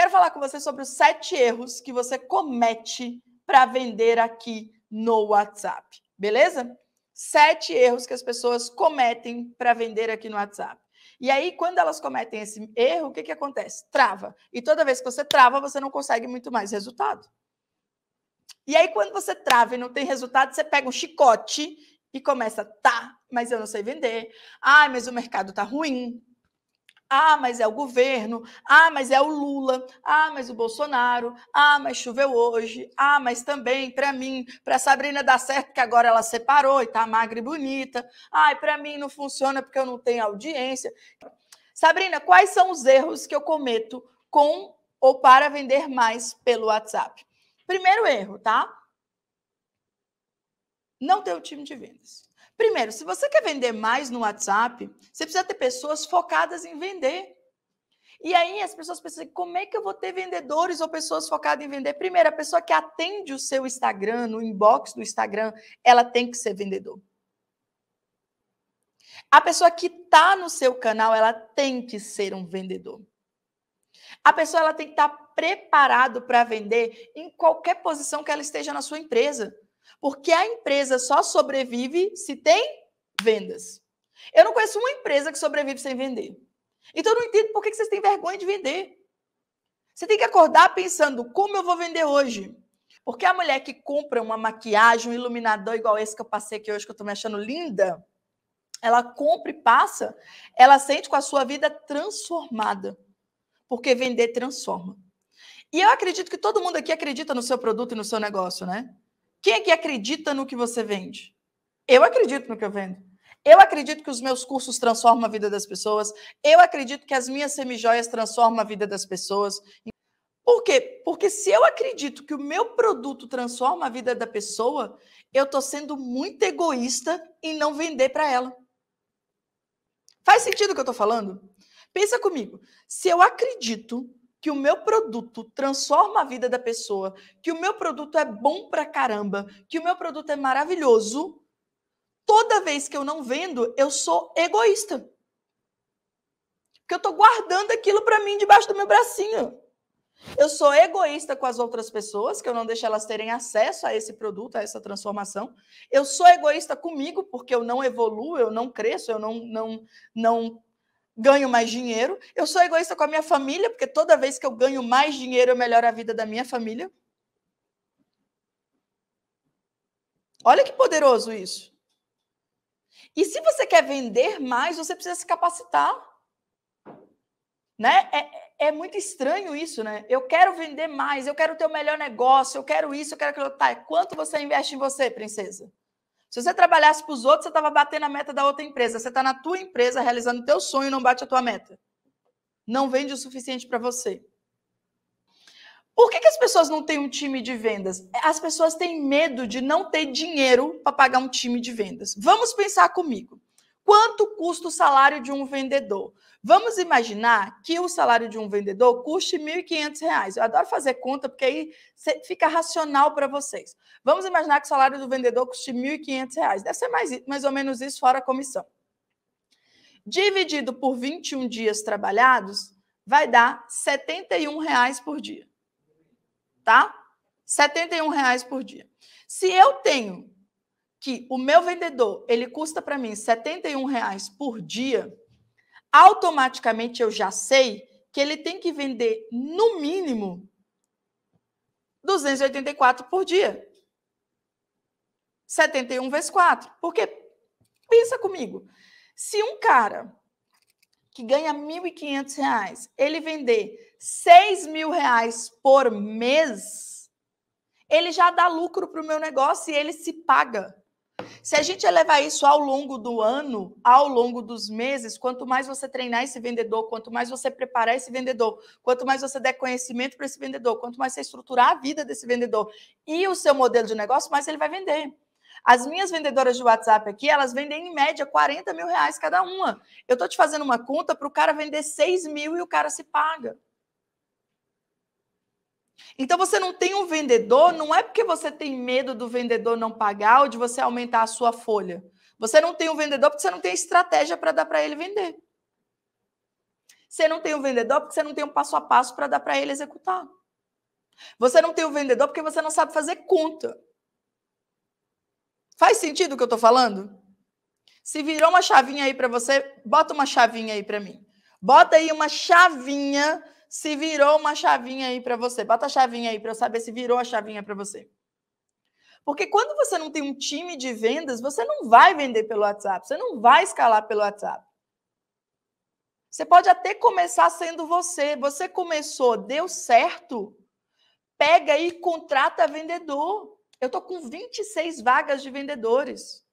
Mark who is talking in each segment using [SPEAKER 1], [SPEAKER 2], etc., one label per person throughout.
[SPEAKER 1] Quero falar com você sobre os sete erros que você comete para vender aqui no WhatsApp, beleza? Sete erros que as pessoas cometem para vender aqui no WhatsApp. E aí, quando elas cometem esse erro, o que, que acontece? Trava. E toda vez que você trava, você não consegue muito mais resultado. E aí, quando você trava e não tem resultado, você pega um chicote e começa, tá, mas eu não sei vender. Ai, mas o mercado tá ruim. Ah, mas é o governo. Ah, mas é o Lula. Ah, mas o Bolsonaro. Ah, mas choveu hoje. Ah, mas também para mim, para Sabrina dar certo que agora ela separou e tá magra e bonita. Ai, para mim não funciona porque eu não tenho audiência. Sabrina, quais são os erros que eu cometo com ou para vender mais pelo WhatsApp? Primeiro erro, tá? Não ter o time de vendas. Primeiro, se você quer vender mais no WhatsApp, você precisa ter pessoas focadas em vender. E aí as pessoas pensam, como é que eu vou ter vendedores ou pessoas focadas em vender? Primeiro, a pessoa que atende o seu Instagram, no inbox do Instagram, ela tem que ser vendedor. A pessoa que está no seu canal, ela tem que ser um vendedor. A pessoa ela tem que estar tá preparado para vender em qualquer posição que ela esteja na sua empresa. Porque a empresa só sobrevive se tem vendas. Eu não conheço uma empresa que sobrevive sem vender. Então eu não entendo por que vocês têm vergonha de vender. Você tem que acordar pensando como eu vou vender hoje. Porque a mulher que compra uma maquiagem, um iluminador igual esse que eu passei aqui hoje, que eu estou me achando linda, ela compra e passa, ela sente com a sua vida transformada. Porque vender transforma. E eu acredito que todo mundo aqui acredita no seu produto e no seu negócio, né? Quem é que acredita no que você vende? Eu acredito no que eu vendo. Eu acredito que os meus cursos transformam a vida das pessoas. Eu acredito que as minhas semijoias transformam a vida das pessoas. Por quê? Porque se eu acredito que o meu produto transforma a vida da pessoa, eu estou sendo muito egoísta em não vender para ela. Faz sentido o que eu estou falando? Pensa comigo. Se eu acredito que o meu produto transforma a vida da pessoa, que o meu produto é bom pra caramba, que o meu produto é maravilhoso, toda vez que eu não vendo, eu sou egoísta. Porque eu tô guardando aquilo para mim debaixo do meu bracinho. Eu sou egoísta com as outras pessoas, que eu não deixo elas terem acesso a esse produto, a essa transformação. Eu sou egoísta comigo, porque eu não evoluo, eu não cresço, eu não, não, não ganho mais dinheiro. Eu sou egoísta com a minha família, porque toda vez que eu ganho mais dinheiro, eu melhoro a vida da minha família. Olha que poderoso isso. E se você quer vender mais, você precisa se capacitar. Né? É, é, é muito estranho isso, né? Eu quero vender mais, eu quero ter o melhor negócio, eu quero isso, eu quero aquilo. Tá, quanto você investe em você, princesa? Se você trabalhasse para os outros, você estava batendo a meta da outra empresa. Você está na tua empresa realizando o teu sonho e não bate a tua meta. Não vende o suficiente para você. Por que, que, as pessoas não têm um time de vendas? As pessoas têm medo de não ter dinheiro para pagar um time de vendas. Vamos pensar comigo. Quanto custa o salário de um vendedor? Vamos imaginar que o salário de um vendedor custe R$ 1.500. Eu adoro fazer conta, porque aí fica racional para vocês. Vamos imaginar que o salário do vendedor custe R$ 1.500. Deve ser mais, mais ou menos isso, fora a comissão. Dividido por 21 dias trabalhados, vai dar R$ 71,00 por dia. Tá? R$ 71,00 por dia. Se eu tenho que o meu vendedor ele custa para mim 71 por dia, automaticamente eu já sei que ele tem que vender no mínimo 284 por dia. 71 vezes 4. Porque pensa comigo, se um cara que ganha R$ 1.500, ele vender R$ 6.000 por mês, ele já dá lucro para o meu negócio e ele se paga. Se a gente elevar isso ao longo do ano, ao longo dos meses, quanto mais você treinar esse vendedor, quanto mais você preparar esse vendedor, quanto mais você der conhecimento para esse vendedor, quanto mais você estruturar a vida desse vendedor e o seu modelo de negócio, mais ele vai vender. As minhas vendedoras de WhatsApp aqui, elas vendem em média 40 mil reais cada uma. Eu estou te fazendo uma conta para o cara vender 6 mil e o cara se paga. Então você não tem um vendedor, não é porque você tem medo do vendedor não pagar ou de você aumentar a sua folha. Você não tem um vendedor porque você não tem estratégia para dar para ele vender. Você não tem um vendedor porque você não tem um passo a passo para dar para ele executar. Você não tem um vendedor porque você não sabe fazer conta. Faz sentido o que eu estou falando? Se virou uma chavinha aí para você, bota uma chavinha aí para mim. Bota aí uma chavinha se virou uma chavinha aí para você. Bota a chavinha aí para eu saber se virou a chavinha para você. Porque quando você não tem um time de vendas, você não vai vender pelo WhatsApp, você não vai escalar pelo WhatsApp. Você pode até começar sendo você. Você começou, deu certo, pega e contrata vendedor. Eu tô com 26 vagas de vendedores.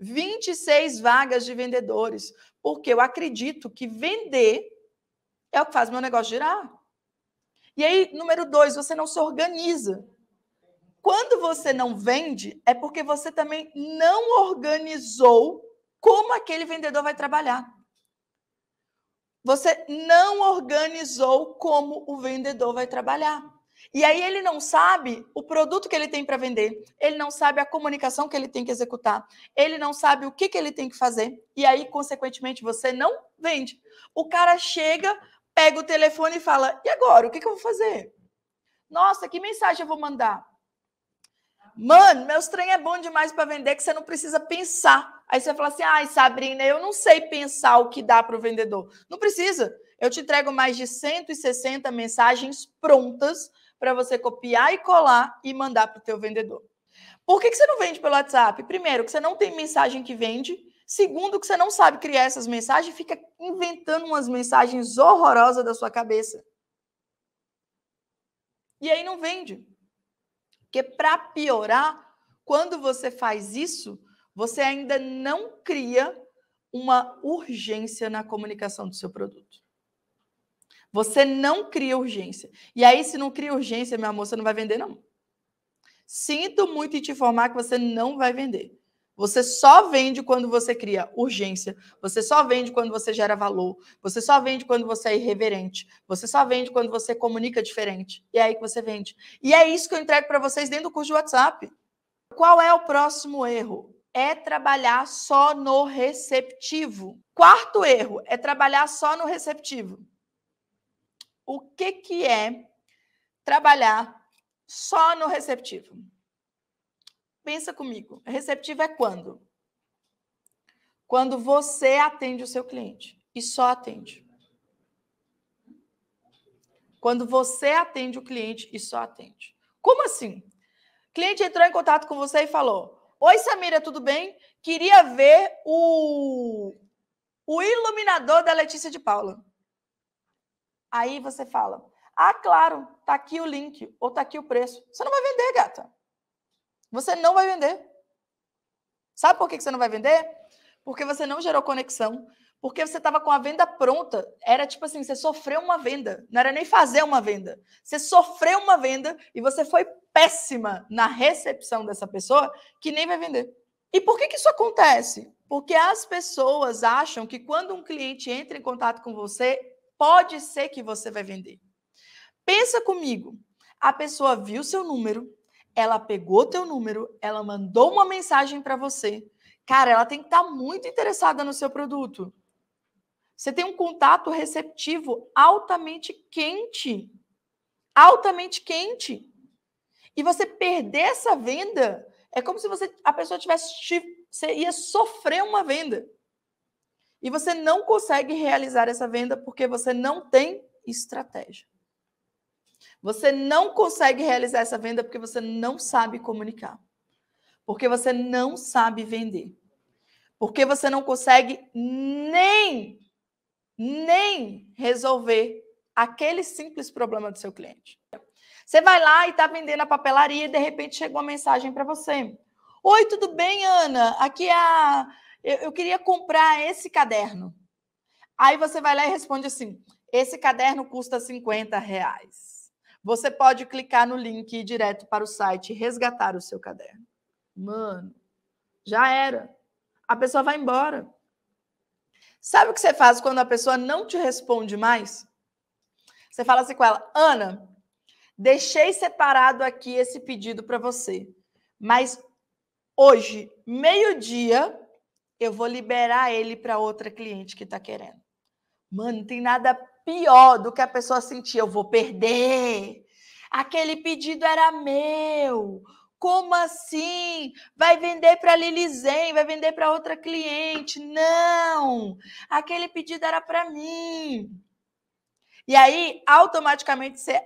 [SPEAKER 1] 26 vagas de vendedores. Porque eu acredito que vender é o que faz meu negócio girar. E aí, número dois, você não se organiza. Quando você não vende, é porque você também não organizou como aquele vendedor vai trabalhar. Você não organizou como o vendedor vai trabalhar. E aí ele não sabe o produto que ele tem para vender, ele não sabe a comunicação que ele tem que executar, ele não sabe o que, que ele tem que fazer, e aí, consequentemente, você não vende. O cara chega pega o telefone e fala: e agora? O que, que eu vou fazer? Nossa, que mensagem eu vou mandar? Mano, meu estranho é bom demais para vender que você não precisa pensar. Aí você fala assim: ai, Sabrina, eu não sei pensar o que dá para o vendedor. Não precisa. Eu te entrego mais de 160 mensagens prontas para você copiar e colar e mandar para o teu vendedor. Por que, que você não vende pelo WhatsApp? Primeiro, que você não tem mensagem que vende. Segundo, que você não sabe criar essas mensagens e fica inventando umas mensagens horrorosas da sua cabeça. E aí não vende. Porque para piorar, quando você faz isso, você ainda não cria uma urgência na comunicação do seu produto. Você não cria urgência. E aí, se não cria urgência, minha moça, não vai vender, não. Sinto muito em te informar que você não vai vender. Você só vende quando você cria urgência, você só vende quando você gera valor, você só vende quando você é irreverente, você só vende quando você comunica diferente. E é aí que você vende. E é isso que eu entrego para vocês dentro do curso de WhatsApp. Qual é o próximo erro? É trabalhar só no receptivo. Quarto erro é trabalhar só no receptivo. O que que é trabalhar só no receptivo? pensa comigo, receptivo é quando? Quando você atende o seu cliente e só atende. Quando você atende o cliente e só atende. Como assim? O cliente entrou em contato com você e falou: Oi, Samira, tudo bem? Queria ver o, o iluminador da Letícia de Paula. Aí você fala: Ah, claro, tá aqui o link, ou tá aqui o preço. Você não vai vender, gata. Você não vai vender. Sabe por que você não vai vender? Porque você não gerou conexão. Porque você estava com a venda pronta. Era tipo assim, você sofreu uma venda. Não era nem fazer uma venda. Você sofreu uma venda e você foi péssima na recepção dessa pessoa que nem vai vender. E por que, que isso acontece? Porque as pessoas acham que quando um cliente entra em contato com você, pode ser que você vai vender. Pensa comigo. A pessoa viu seu número, ela pegou teu número, ela mandou uma mensagem para você. Cara, ela tem que estar tá muito interessada no seu produto. Você tem um contato receptivo altamente quente. Altamente quente. E você perder essa venda é como se você a pessoa tivesse você ia sofrer uma venda. E você não consegue realizar essa venda porque você não tem estratégia. Você não consegue realizar essa venda porque você não sabe comunicar. Porque você não sabe vender. Porque você não consegue nem nem resolver aquele simples problema do seu cliente. Você vai lá e está vendendo a papelaria e de repente chega uma mensagem para você. Oi, tudo bem, Ana? Aqui é a. Eu, eu, queria comprar esse caderno. Aí você vai lá e responde assim: esse caderno custa 50 reais você pode clicar no link e ir direto para o site e resgatar o seu caderno. Mano, já era. A pessoa vai embora. Sabe o que você faz quando a pessoa não te responde mais? Você fala assim com ela: Ana, deixei separado aqui esse pedido para você, mas hoje, meio-dia, eu vou liberar ele para outra cliente que está querendo. Mano, não tem nada pior do que a pessoa sentir, eu vou perder. Aquele pedido era meu. Como assim? Vai vender para Lilizen, vai vender para outra cliente? Não! Aquele pedido era para mim. E aí, automaticamente você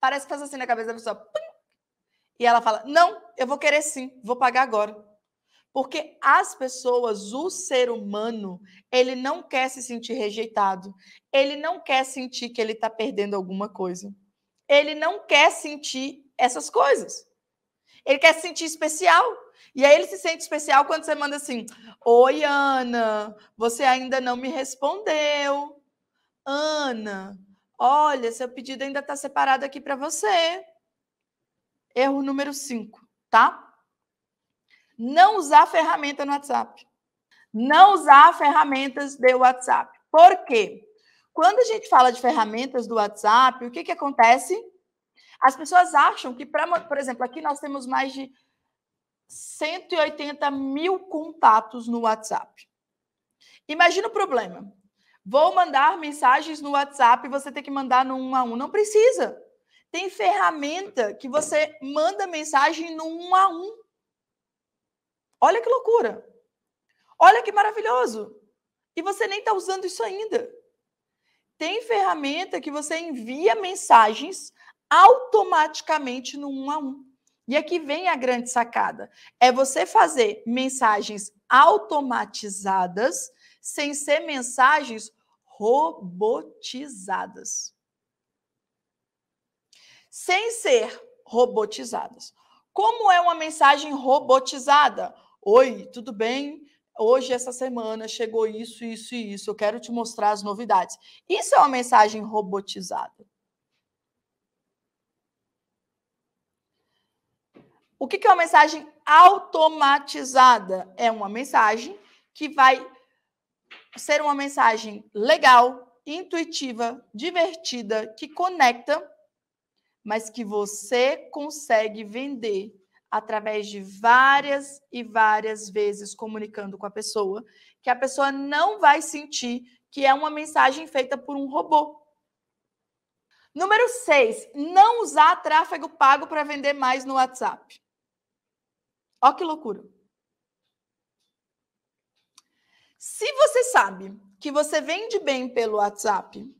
[SPEAKER 1] parece que faz assim na cabeça da pessoa. E ela fala: "Não, eu vou querer sim, vou pagar agora". Porque as pessoas, o ser humano, ele não quer se sentir rejeitado. Ele não quer sentir que ele está perdendo alguma coisa. Ele não quer sentir essas coisas. Ele quer se sentir especial. E aí ele se sente especial quando você manda assim: Oi, Ana, você ainda não me respondeu. Ana, olha, seu pedido ainda está separado aqui para você. Erro número 5, tá? Não usar ferramenta no WhatsApp. Não usar ferramentas de WhatsApp. Por quê? Quando a gente fala de ferramentas do WhatsApp, o que, que acontece? As pessoas acham que, pra, por exemplo, aqui nós temos mais de 180 mil contatos no WhatsApp. Imagina o problema. Vou mandar mensagens no WhatsApp e você tem que mandar no um a um. Não precisa. Tem ferramenta que você manda mensagem no um a um. Olha que loucura! Olha que maravilhoso! E você nem está usando isso ainda. Tem ferramenta que você envia mensagens automaticamente no um a um. E aqui vem a grande sacada: é você fazer mensagens automatizadas sem ser mensagens robotizadas. Sem ser robotizadas. Como é uma mensagem robotizada? Oi, tudo bem? Hoje, essa semana, chegou isso, isso e isso. Eu quero te mostrar as novidades. Isso é uma mensagem robotizada. O que é uma mensagem automatizada? É uma mensagem que vai ser uma mensagem legal, intuitiva, divertida, que conecta, mas que você consegue vender através de várias e várias vezes comunicando com a pessoa, que a pessoa não vai sentir que é uma mensagem feita por um robô. Número 6, não usar tráfego pago para vender mais no WhatsApp. Ó que loucura. Se você sabe que você vende bem pelo WhatsApp,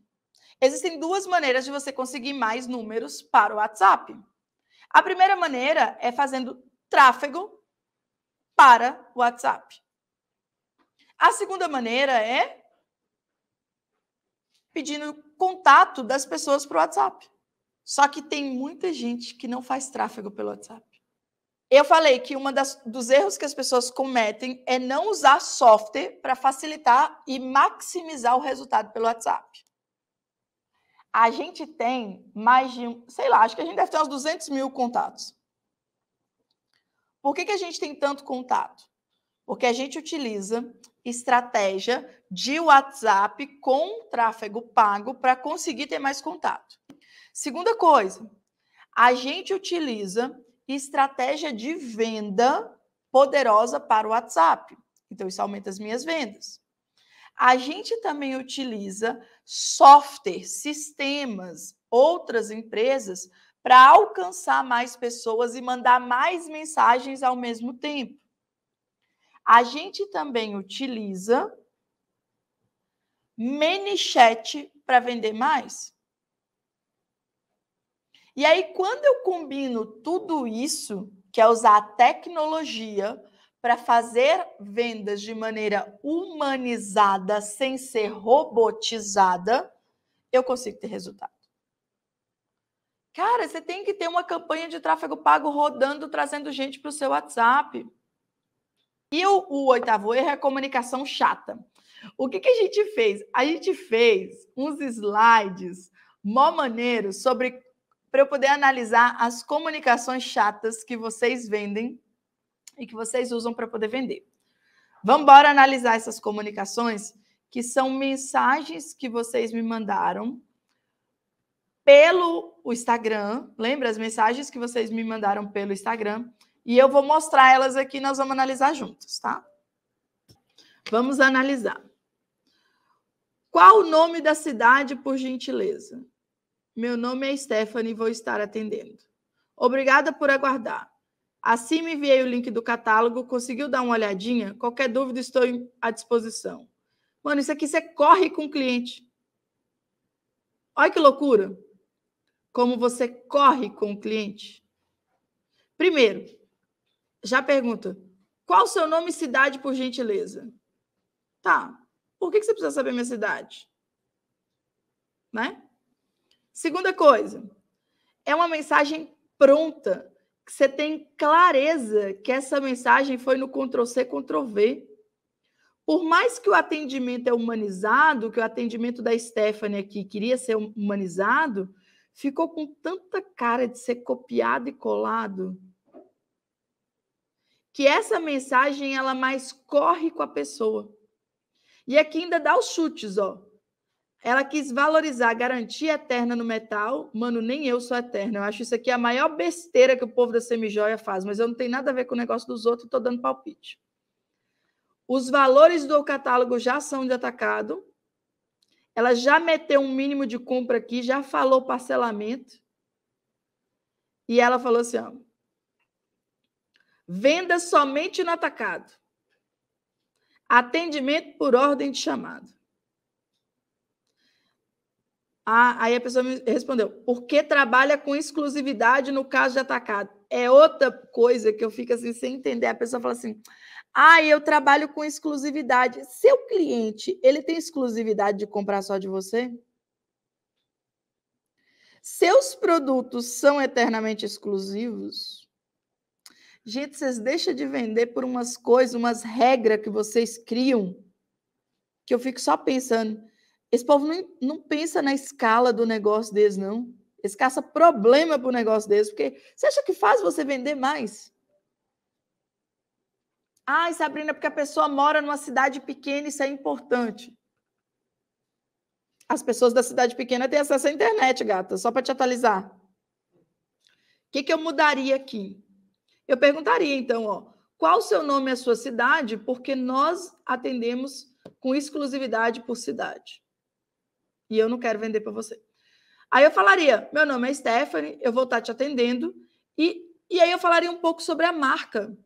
[SPEAKER 1] existem duas maneiras de você conseguir mais números para o WhatsApp. A primeira maneira é fazendo tráfego para o WhatsApp. A segunda maneira é pedindo contato das pessoas para o WhatsApp. Só que tem muita gente que não faz tráfego pelo WhatsApp. Eu falei que um dos erros que as pessoas cometem é não usar software para facilitar e maximizar o resultado pelo WhatsApp a gente tem mais de, sei lá, acho que a gente deve ter uns 200 mil contatos. Por que, que a gente tem tanto contato? Porque a gente utiliza estratégia de WhatsApp com tráfego pago para conseguir ter mais contato. Segunda coisa, a gente utiliza estratégia de venda poderosa para o WhatsApp. Então, isso aumenta as minhas vendas a gente também utiliza software, sistemas, outras empresas para alcançar mais pessoas e mandar mais mensagens ao mesmo tempo. A gente também utiliza ManyChat para vender mais. E aí, quando eu combino tudo isso, que é usar a tecnologia para fazer vendas de maneira humanizada, sem ser robotizada, eu consigo ter resultado. Cara, você tem que ter uma campanha de tráfego pago rodando, trazendo gente para o seu WhatsApp. E o, o, oitavo erro é a comunicação chata. O que, que a gente fez? A gente fez uns slides mó maneiros sobre para eu poder analisar as comunicações chatas que vocês vendem e que vocês usam para poder vender. Vamos embora analisar essas comunicações, que são mensagens que vocês me mandaram pelo Instagram. Lembra as mensagens que vocês me mandaram pelo Instagram? E eu vou mostrar elas aqui, nós vamos analisar juntos, tá? Vamos analisar. Qual o nome da cidade, por gentileza? Meu nome é Stephanie e vou estar atendendo. Obrigada por aguardar. Assim me enviei o link do catálogo, conseguiu dar uma olhadinha? Qualquer dúvida, estou à disposição. Mano, isso aqui você corre com o cliente. Olha que loucura. Como você corre com o cliente. Primeiro, já pergunta: qual o seu nome e cidade, por gentileza? Tá. Por que você precisa saber minha cidade? Né? Segunda coisa, é uma mensagem pronta que você tem clareza que essa mensagem foi no Ctrl+C, Ctrl+V. Por mais que o atendimento é humanizado, que o atendimento da Stephanie aqui queria ser humanizado, ficou com tanta cara de ser copiado e colado que essa mensagem ela mais corre com a pessoa. E aqui ainda dá os chutes, ó. Ela quis valorizar a garantia eterna no metal. Mano, nem eu sou eterna. Eu acho isso aqui a maior besteira que o povo da semijoia faz, mas eu não tenho nada a ver com o negócio dos outros, estou dando palpite. Os valores do catálogo já são de atacado. Ela já meteu um mínimo de compra aqui, já falou parcelamento. E ela falou assim: ó, venda somente no atacado. Atendimento por ordem de chamado. Ah, aí a pessoa me respondeu, Por que trabalha com exclusividade no caso de atacado. É outra coisa que eu fico assim sem entender. A pessoa fala assim, ah, eu trabalho com exclusividade. Seu cliente, ele tem exclusividade de comprar só de você? Seus produtos são eternamente exclusivos? Gente, vocês deixam de vender por umas coisas, umas regras que vocês criam, que eu fico só pensando esse povo não, não pensa na escala do negócio deles, não. Eles caçam problema para o negócio deles, porque você acha que faz você vender mais? Ai, Sabrina, porque a pessoa mora numa cidade pequena, isso é importante. As pessoas da cidade pequena têm acesso à internet, gata, só para te atualizar. O que, que eu mudaria aqui? Eu perguntaria, então, ó, qual o seu nome e a sua cidade? Porque nós atendemos com exclusividade por cidade e eu não quero vender para você. Aí eu falaria: meu nome é Stephanie, eu vou estar tá te atendendo, e, e aí eu falaria um pouco sobre a marca.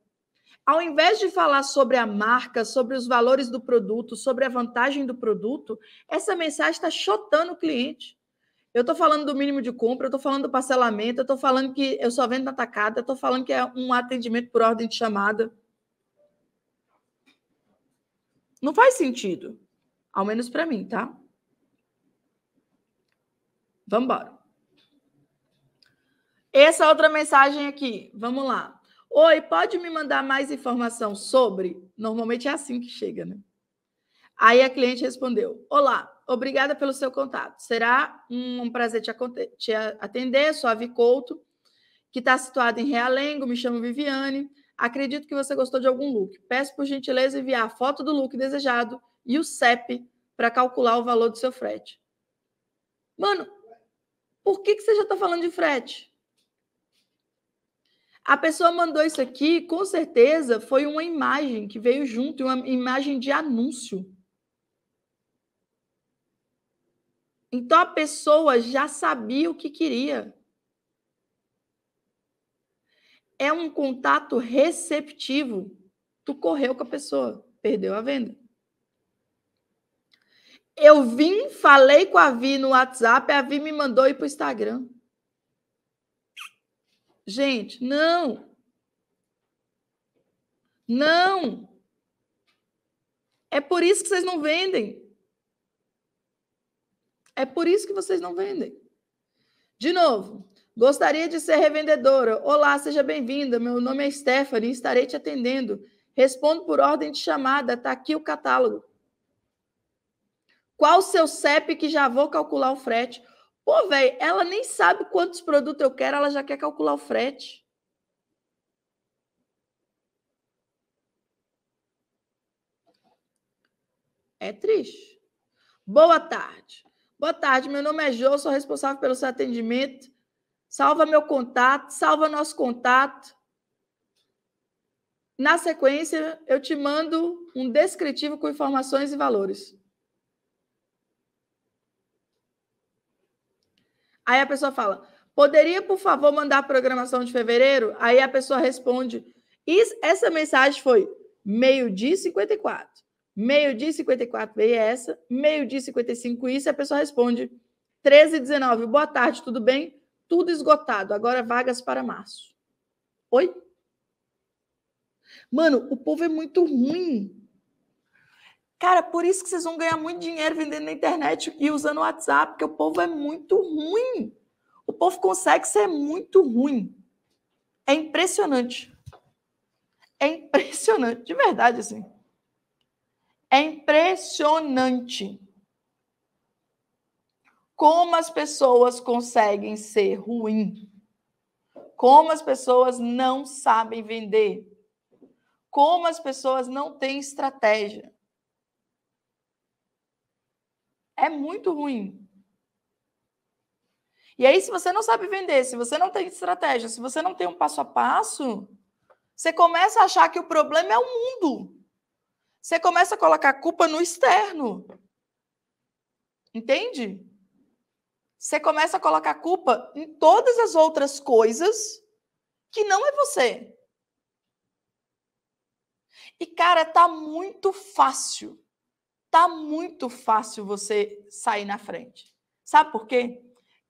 [SPEAKER 1] Ao invés de falar sobre a marca, sobre os valores do produto, sobre a vantagem do produto, essa mensagem está chotando o cliente. Eu estou falando do mínimo de compra, eu estou falando do parcelamento, eu estou falando que eu só vendo na tacada, eu estou falando que é um atendimento por ordem de chamada. Não faz sentido. Ao menos para mim, tá? Vamos embora. Essa outra mensagem aqui, vamos lá. Oi, pode me mandar mais informação sobre? Normalmente é assim que chega, né? Aí a cliente respondeu: Olá, obrigada pelo seu contato. Será um prazer te, atender. Sou a Vicouto, que está situada em Realengo. Me chamo Viviane. Acredito que você gostou de algum look. Peço por gentileza enviar a foto do look desejado e o CEP para calcular o valor do seu frete. Mano, por que, que você já está falando de frete? A pessoa mandou isso aqui, com certeza foi uma imagem que veio junto, uma imagem de anúncio. Então a pessoa já sabia o que queria. É um contato receptivo. Tu correu com a pessoa, perdeu a venda. Eu vim, falei com a Vi no WhatsApp, a Vi me mandou ir para o Instagram. Gente, não. Não. É por isso que vocês não vendem. É por isso que vocês não vendem. De novo, gostaria de ser revendedora. Olá, seja bem-vinda. Meu nome é Stephanie, estarei te atendendo. Respondo por ordem de chamada, está aqui o catálogo. Qual o seu CEP que já vou calcular o frete? Pô, velho, ela nem sabe quantos produtos eu quero, ela já quer calcular o frete. É triste. Boa tarde. Boa tarde, meu nome é Jô, sou responsável pelo seu atendimento. Salva meu contato, salva nosso contato. Na sequência, eu te mando um descritivo com informações e valores. Aí a pessoa fala: poderia, por favor, mandar a programação de fevereiro? Aí a pessoa responde: essa mensagem foi meio-dia e 54. Meio-dia e 54 veio essa, meio-dia e 55 isso, a pessoa responde 13 e 19, boa tarde, tudo bem? Tudo esgotado, agora vagas para março. Oi? Mano, o povo é muito ruim. Cara, por isso que vocês vão ganhar muito dinheiro vendendo na internet e usando o WhatsApp, porque o povo é muito ruim. O povo consegue ser é muito ruim. É impressionante. É impressionante, de verdade, assim. É impressionante como as pessoas conseguem ser ruim. Como as pessoas não sabem vender. Como as pessoas não têm estratégia. É muito ruim. E aí, se você não sabe vender, se você não tem estratégia, se você não tem um passo a passo, você começa a achar que o problema é o mundo. Você começa a colocar a culpa no externo. Entende? Você começa a colocar a culpa em todas as outras coisas que não é você. E, cara, tá muito fácil tá muito fácil você sair na frente. Sabe por quê?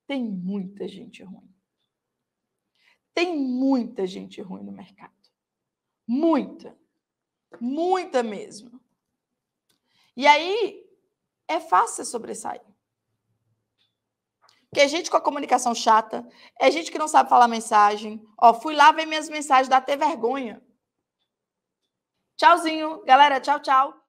[SPEAKER 1] Tem muita gente ruim. Tem muita gente ruim no mercado. Muita. Muita mesmo. E aí é fácil sobressair. Porque é gente com a comunicação chata, é gente que não sabe falar mensagem. Ó, fui lá ver minhas mensagens, dá até vergonha. Tchauzinho, galera. Tchau, tchau.